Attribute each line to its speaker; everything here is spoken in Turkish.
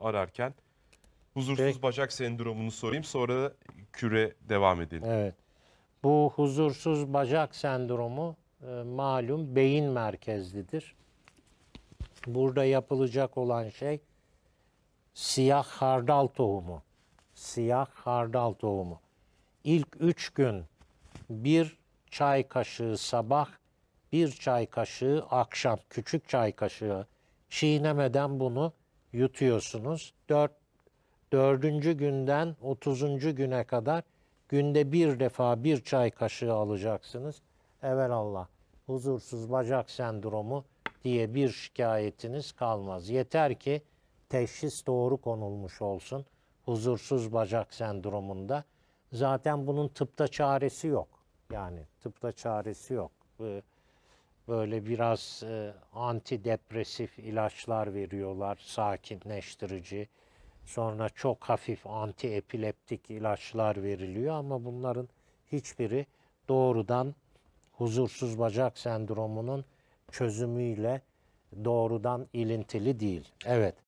Speaker 1: ararken huzursuz Peki. bacak sendromunu sorayım sonra da küre devam edelim. Evet. Bu huzursuz bacak sendromu e, malum beyin merkezlidir. Burada yapılacak olan şey siyah hardal tohumu. Siyah hardal tohumu. İlk üç gün bir çay kaşığı sabah, bir çay kaşığı akşam, küçük çay kaşığı çiğnemeden bunu yutuyorsunuz. 4 dördüncü günden 30. güne kadar günde bir defa bir çay kaşığı alacaksınız. Evelallah huzursuz bacak sendromu diye bir şikayetiniz kalmaz. Yeter ki teşhis doğru konulmuş olsun huzursuz bacak sendromunda. Zaten bunun tıpta çaresi yok. Yani tıpta çaresi yok. Ee, böyle biraz e, antidepresif ilaçlar veriyorlar, sakinleştirici. Sonra çok hafif antiepileptik ilaçlar veriliyor ama bunların hiçbiri doğrudan huzursuz bacak sendromunun çözümüyle doğrudan ilintili değil. Evet.